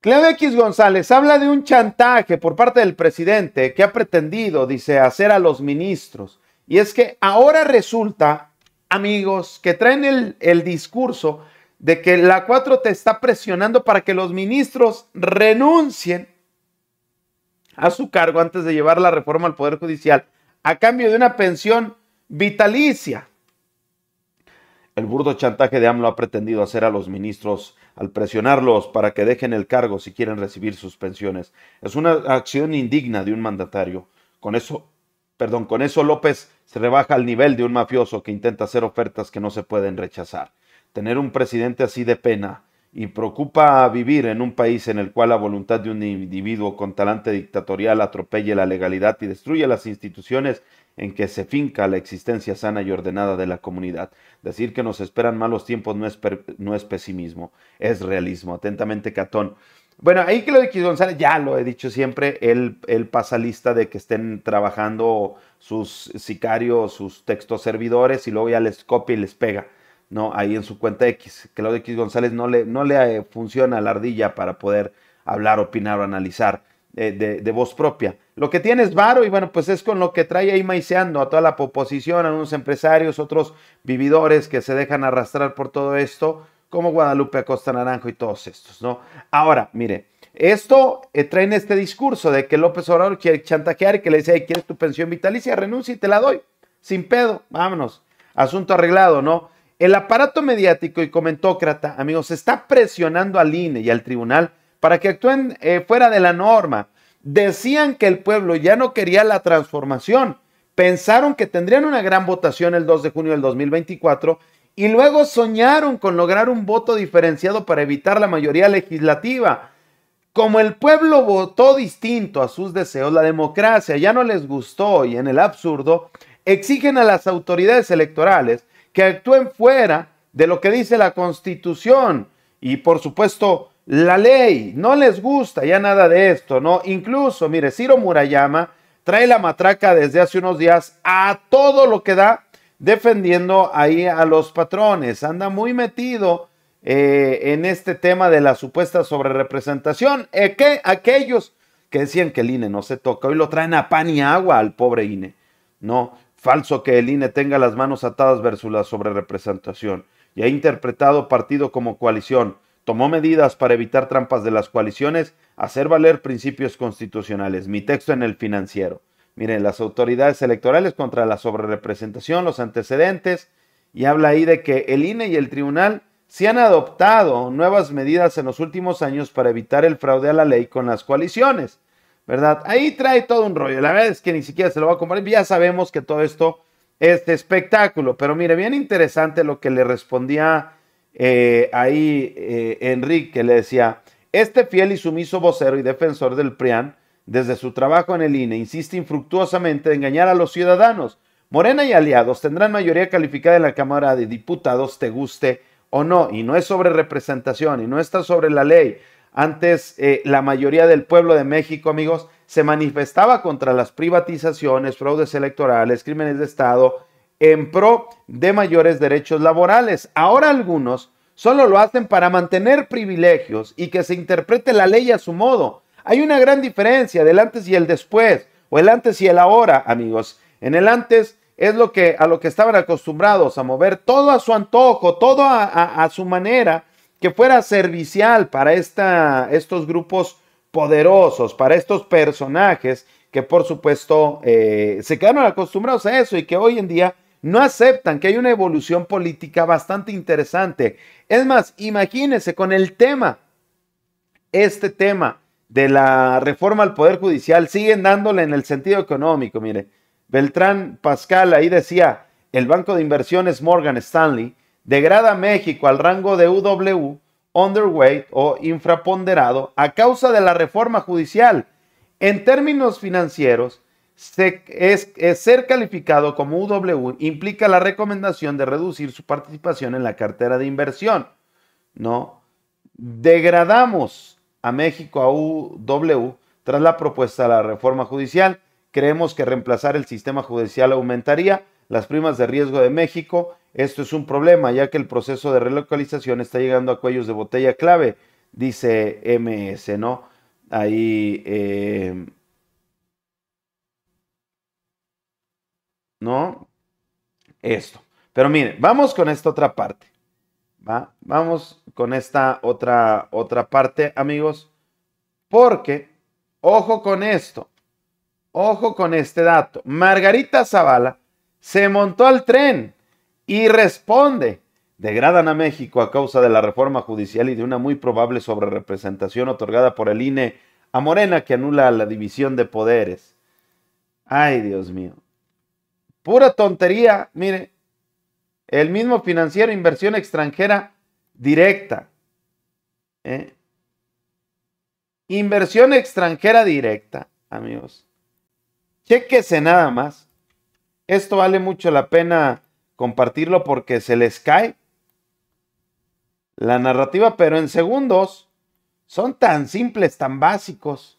Cleo X González habla de un chantaje por parte del presidente que ha pretendido, dice, hacer a los ministros. Y es que ahora resulta, amigos, que traen el, el discurso de que la 4 te está presionando para que los ministros renuncien a su cargo antes de llevar la reforma al Poder Judicial a cambio de una pensión vitalicia. El burdo chantaje de AMLO ha pretendido hacer a los ministros al presionarlos para que dejen el cargo si quieren recibir sus pensiones. Es una acción indigna de un mandatario. Con eso, perdón, con eso López se rebaja al nivel de un mafioso que intenta hacer ofertas que no se pueden rechazar. Tener un presidente así de pena y preocupa vivir en un país en el cual la voluntad de un individuo con talante dictatorial atropelle la legalidad y destruye las instituciones en que se finca la existencia sana y ordenada de la comunidad. Decir que nos esperan malos tiempos no es, no es pesimismo, es realismo. Atentamente, Catón. Bueno, ahí que lo de X González, ya lo he dicho siempre, él, pasa lista de que estén trabajando sus sicarios, sus textos servidores y luego ya les copia y les pega. No, ahí en su cuenta X. Claudio X González no le, no le eh, funciona la ardilla para poder hablar, opinar o analizar de, voz propia. Lo que tiene es varo y bueno, pues es con lo que trae ahí maiceando a toda la oposición, a unos empresarios, otros vividores que se dejan arrastrar por todo esto, como Guadalupe Acosta Naranjo y todos estos, ¿no? Ahora, mire, esto eh, trae en este discurso de que López Obrador quiere chantajear y que le dice, ¿quieres tu pensión vitalicia? Renuncia y te la doy. Sin pedo, vámonos. Asunto arreglado, ¿no? El aparato mediático y comentócrata, amigos, está presionando al INE y al tribunal para que actúen eh, fuera de la norma. Decían que el pueblo ya no quería la transformación. Pensaron que tendrían una gran votación el 2 de junio del 2024 y luego soñaron con lograr un voto diferenciado para evitar la mayoría legislativa. Como el pueblo votó distinto a sus deseos, la democracia ya no les gustó y en el absurdo exigen a las autoridades electorales que actúen fuera de lo que dice la constitución y por supuesto la ley, no les gusta ya nada de esto, ¿no? Incluso, mire, Ciro Murayama trae la matraca desde hace unos días a todo lo que da defendiendo ahí a los patrones. Anda muy metido eh, en este tema de la supuesta sobrerepresentación. Eh, que aquellos que decían que el INE no se toca, hoy lo traen a pan y agua al pobre INE. No, falso que el INE tenga las manos atadas versus la sobrerepresentación. Y ha interpretado partido como coalición tomó medidas para evitar trampas de las coaliciones, hacer valer principios constitucionales. Mi texto en el financiero. Miren, las autoridades electorales contra la sobrerepresentación, los antecedentes, y habla ahí de que el INE y el tribunal se han adoptado nuevas medidas en los últimos años para evitar el fraude a la ley con las coaliciones, ¿verdad? Ahí trae todo un rollo. La verdad es que ni siquiera se lo va a comprar. Ya sabemos que todo esto es de espectáculo, pero mire, bien interesante lo que le respondía eh, ahí eh, Enrique le decía, este fiel y sumiso vocero y defensor del PRIAN, desde su trabajo en el INE, insiste infructuosamente en engañar a los ciudadanos. Morena y aliados tendrán mayoría calificada en la Cámara de Diputados, te guste o no, y no es sobre representación, y no está sobre la ley. Antes, eh, la mayoría del pueblo de México, amigos, se manifestaba contra las privatizaciones, fraudes electorales, crímenes de Estado, en pro de mayores derechos laborales. Ahora algunos solo lo hacen para mantener privilegios y que se interprete la ley a su modo. Hay una gran diferencia del antes y el después, o el antes y el ahora, amigos. En el antes es lo que a lo que estaban acostumbrados a mover todo a su antojo, todo a, su manera, que fuera servicial para esta, estos grupos poderosos, para estos personajes que por supuesto eh, se quedaron acostumbrados a eso y que hoy en día no aceptan que hay una evolución política bastante interesante. Es más, imagínense con el tema, este tema de la reforma al Poder Judicial, siguen dándole en el sentido económico. Mire, Beltrán Pascal ahí decía, el banco de inversiones Morgan Stanley degrada México al rango de UW, underweight o infraponderado, a causa de la reforma judicial. En términos financieros, ser calificado como UW implica la recomendación de reducir su participación en la cartera de inversión. ¿no? Degradamos a México a UW tras la propuesta de la reforma judicial. Creemos que reemplazar el sistema judicial aumentaría las primas de riesgo de México. Esto es un problema, ya que el proceso de relocalización está llegando a cuellos de botella clave, dice MS, ¿no? Ahí eh, ¿no? Esto. Pero mire, vamos con esta otra parte. ¿va? Vamos con esta otra, otra parte, amigos. Porque, ojo con esto. Ojo con este dato. Margarita Zavala se montó al tren y responde. Degradan a México a causa de la reforma judicial y de una muy probable sobrerepresentación otorgada por el INE a Morena que anula la división de poderes. Ay, Dios mío. Pura tontería, mire. El mismo financiero, inversión extranjera directa. ¿eh? Inversión extranjera directa, amigos. Chequese nada más. Esto vale mucho la pena compartirlo porque se les cae la narrativa, pero en segundos son tan simples, tan básicos.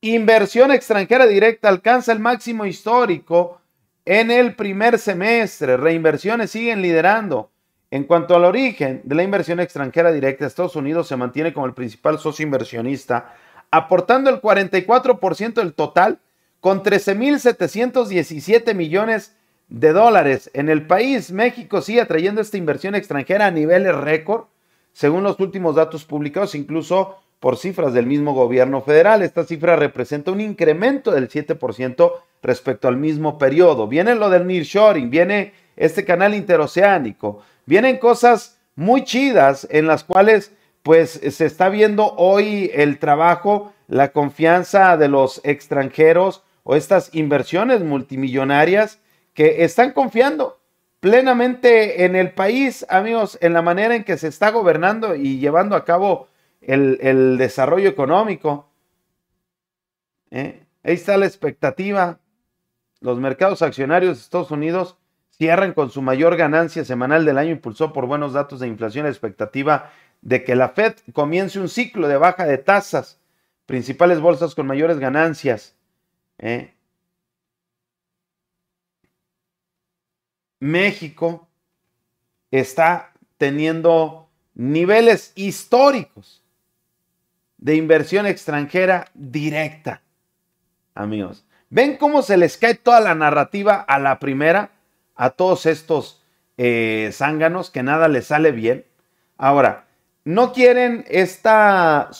Inversión extranjera directa alcanza el máximo histórico en el primer semestre, reinversiones siguen liderando. En cuanto al origen de la inversión extranjera directa, Estados Unidos se mantiene como el principal socio inversionista, aportando el 44% del total con 13.717 millones de dólares. En el país, México sigue atrayendo esta inversión extranjera a niveles récord, según los últimos datos publicados, incluso por cifras del mismo gobierno federal. Esta cifra representa un incremento del 7% respecto al mismo periodo. Viene lo del nearshoring, viene este canal interoceánico, vienen cosas muy chidas en las cuales pues se está viendo hoy el trabajo, la confianza de los extranjeros o estas inversiones multimillonarias que están confiando plenamente en el país, amigos, en la manera en que se está gobernando y llevando a cabo el, desarrollo económico. ¿eh? Ahí está la expectativa. Los mercados accionarios de Estados Unidos cierran con su mayor ganancia semanal del año, impulsó por buenos datos de inflación la expectativa de que la Fed comience un ciclo de baja de tasas, principales bolsas con mayores ganancias. ¿eh? México está teniendo niveles históricos de inversión extranjera directa, amigos. ¿Ven cómo se les cae toda la narrativa a la primera? A todos estos eh, zánganos que nada les sale bien. Ahora, no quieren esta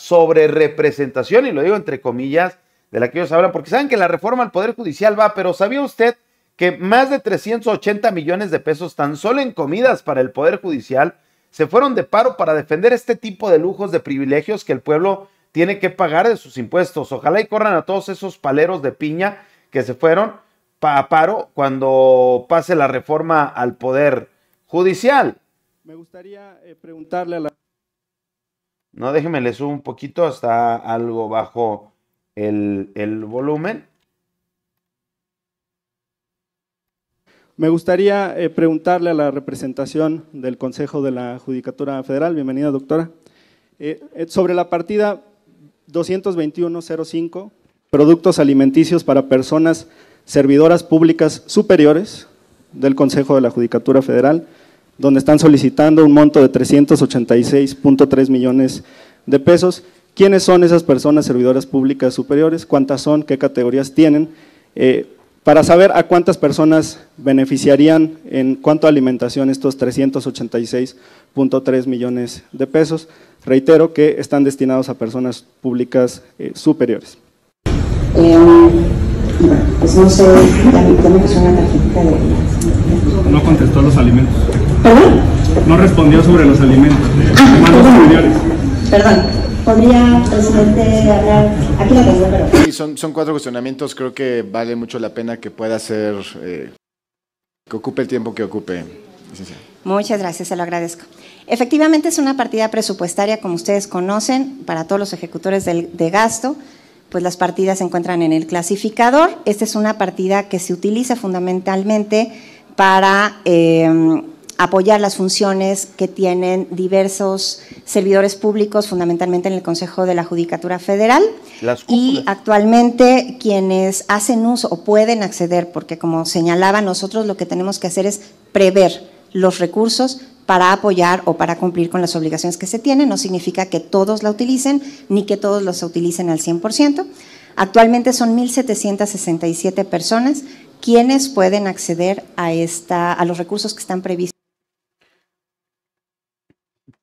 representación? y lo digo entre comillas, de la que ellos hablan, porque saben que la reforma al Poder Judicial va, pero ¿sabía usted que más de 380 millones de pesos tan solo en comidas para el Poder Judicial se fueron de paro para defender este tipo de lujos, de privilegios que el pueblo tiene que pagar de sus impuestos. Ojalá y corran a todos esos paleros de piña que se fueron a paro cuando pase la reforma al Poder Judicial. Me gustaría eh, preguntarle a la... No, déjeme, le subo un poquito, está algo bajo el, volumen. Me gustaría eh, preguntarle a la representación del Consejo de la Judicatura Federal, bienvenida doctora, eh, sobre la partida 22105, productos alimenticios para personas servidoras públicas superiores del Consejo de la Judicatura Federal, donde están solicitando un monto de 386.3 millones de pesos. ¿Quiénes son esas personas servidoras públicas superiores? ¿Cuántas son? ¿Qué categorías tienen? para saber a cuántas personas beneficiarían en cuanto a alimentación estos 386.3 millones de pesos. Reitero que están destinados a personas públicas superiores. no contestó los alimentos. No respondió sobre los alimentos. Ah, perdón. ¿Podría, presidente, hablar? Aquí la tengo, pero... son, son cuatro cuestionamientos. Creo que vale mucho la pena que pueda ser... Eh, que ocupe el tiempo que ocupe. Muchas gracias, se lo agradezco. Efectivamente es una partida presupuestaria, como ustedes conocen, para todos los ejecutores del, de gasto, pues las partidas se encuentran en el clasificador. Esta es una partida que se utiliza fundamentalmente para... Eh, apoyar las funciones que tienen diversos servidores públicos, fundamentalmente en el Consejo de la Judicatura Federal. y actualmente quienes hacen uso o pueden acceder, porque como señalaba, nosotros lo que tenemos que hacer es prever los recursos para apoyar o para cumplir con las obligaciones que se tienen, no significa que todos la utilicen ni que todos los utilicen al 100%. Actualmente son 1.767 personas quienes pueden acceder a, esta, a los recursos que están previstos.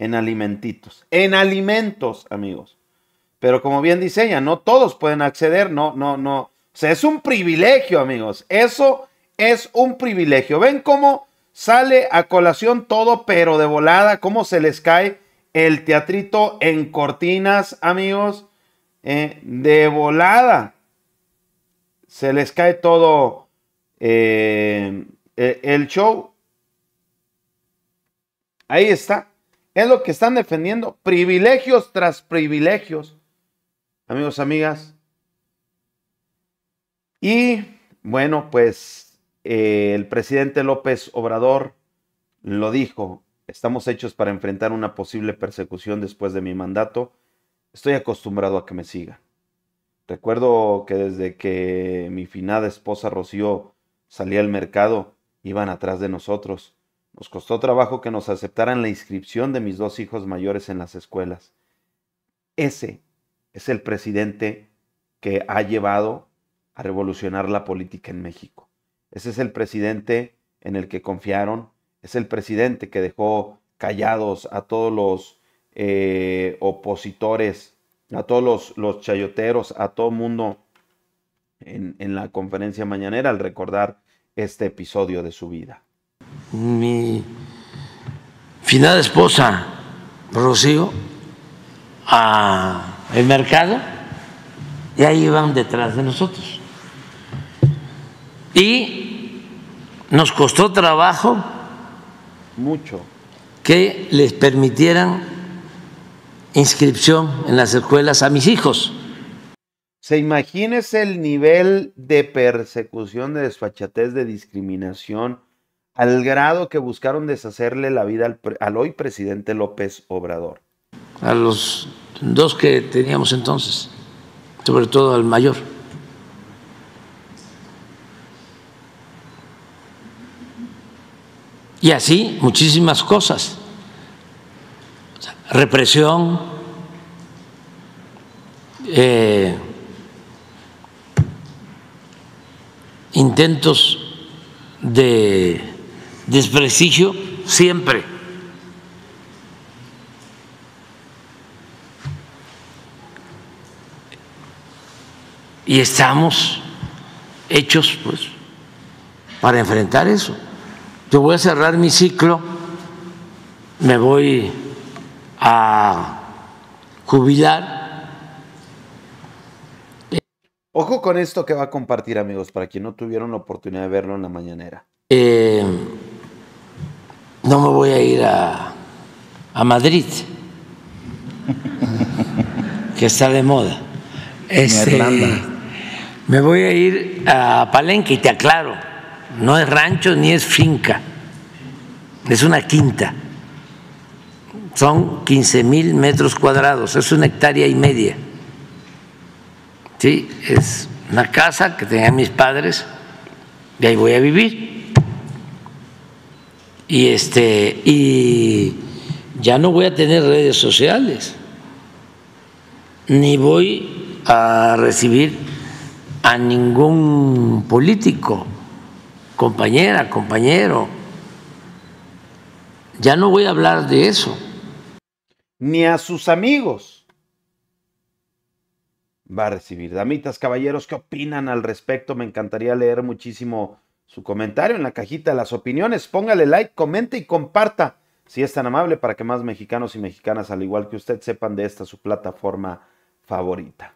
en alimentitos, en alimentos, amigos. Pero como bien dice ella, no todos pueden acceder, no, no, no. O sea, es un privilegio, amigos. Eso es un privilegio. Ven cómo sale a colación todo, pero de volada, cómo se les cae el teatrito en cortinas, amigos. Eh, de volada. Se les cae todo eh, e, el show. Ahí está. Es lo que están defendiendo. Privilegios tras privilegios. Amigos, amigas. Y bueno, pues eh, el presidente López Obrador lo dijo. Estamos hechos para enfrentar una posible persecución después de mi mandato. Estoy acostumbrado a que me sigan. Recuerdo que desde que mi finada esposa Rocío salía al mercado, iban atrás de nosotros nos costó trabajo que nos aceptaran la inscripción de mis dos hijos mayores en las escuelas. Ese es el presidente que ha llevado a revolucionar la política en México. Ese es el presidente en el que confiaron. Es el presidente que dejó callados a todos los eh, opositores, a todos los, chayoteros, a todo mundo en la conferencia mañanera al recordar este episodio de su vida mi final esposa Rocío el mercado y ahí iban detrás de nosotros. Y nos costó trabajo mucho que les permitieran inscripción en las escuelas a mis hijos. Se imagínese el nivel de persecución, de desfachatez, de discriminación al grado que buscaron deshacerle la vida al, hoy presidente López Obrador. A los dos que teníamos entonces, sobre todo al mayor. Y así muchísimas cosas. represión, eh, intentos de desprestigio siempre. Y estamos hechos pues para enfrentar eso. Yo voy a cerrar mi ciclo, me voy a jubilar. Ojo con esto que va a compartir, amigos, para quien no tuvieron la oportunidad de verlo en la mañanera. Eh, no me voy a ir a, Madrid, que está de moda. Este, me voy a ir a Palenque y te aclaro, no es rancho ni es finca, es una quinta. Son 15 mil metros cuadrados, es una hectárea y media. Sí, es una casa que tenían mis padres y ahí voy a vivir y este y ya no voy a tener redes sociales ni voy a recibir a ningún político compañera compañero ya no voy a hablar de eso ni a sus amigos va a recibir damitas caballeros qué opinan al respecto me encantaría leer muchísimo su comentario en la cajita, de las opiniones, póngale like, comente y comparta si es tan amable para que más mexicanos y mexicanas, al igual que usted, sepan de esta su plataforma favorita.